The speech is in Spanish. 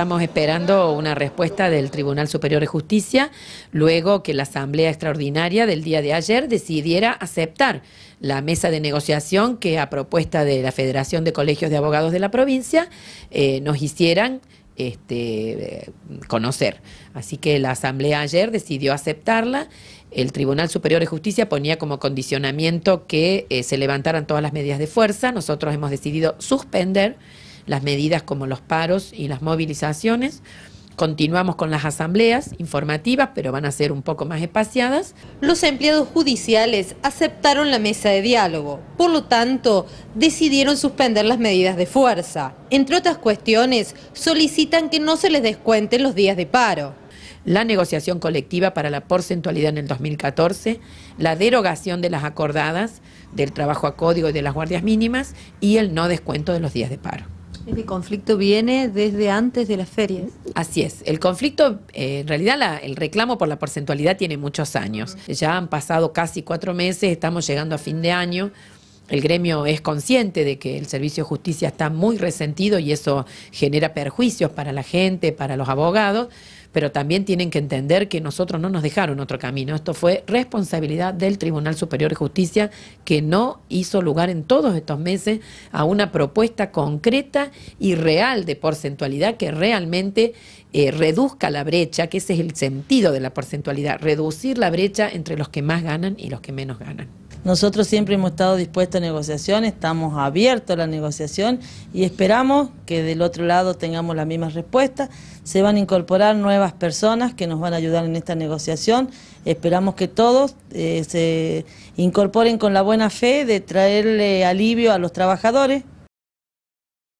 estamos esperando una respuesta del Tribunal Superior de Justicia, luego que la Asamblea Extraordinaria del día de ayer decidiera aceptar la mesa de negociación que a propuesta de la Federación de Colegios de Abogados de la provincia eh, nos hicieran este, eh, conocer. Así que la Asamblea ayer decidió aceptarla. El Tribunal Superior de Justicia ponía como condicionamiento que eh, se levantaran todas las medidas de fuerza. Nosotros hemos decidido suspender las medidas como los paros y las movilizaciones. Continuamos con las asambleas informativas, pero van a ser un poco más espaciadas. Los empleados judiciales aceptaron la mesa de diálogo, por lo tanto, decidieron suspender las medidas de fuerza. Entre otras cuestiones, solicitan que no se les descuenten los días de paro. La negociación colectiva para la porcentualidad en el 2014, la derogación de las acordadas del trabajo a código y de las guardias mínimas y el no descuento de los días de paro. Este conflicto viene desde antes de las ferias. Así es. El conflicto, eh, en realidad el reclamo por la porcentualidad tiene muchos años. Ya han pasado casi cuatro meses, estamos llegando a fin de año. El gremio es consciente de que el servicio de justicia está muy resentido y eso genera perjuicios para la gente, para los abogados pero también tienen que entender que nosotros no nos dejaron otro camino. Esto fue responsabilidad del Tribunal Superior de Justicia que no hizo lugar en todos estos meses a una propuesta concreta y real de porcentualidad que realmente eh, reduzca la brecha, que ese es el sentido de la porcentualidad, reducir la brecha entre los que más ganan y los que menos ganan. Nosotros siempre hemos estado dispuestos a negociación, estamos abiertos a la negociación y esperamos que del otro lado tengamos las mismas respuestas. Se van a incorporar nuevas personas que nos van a ayudar en esta negociación. Esperamos que todos eh, se incorporen con la buena fe de traerle alivio a los trabajadores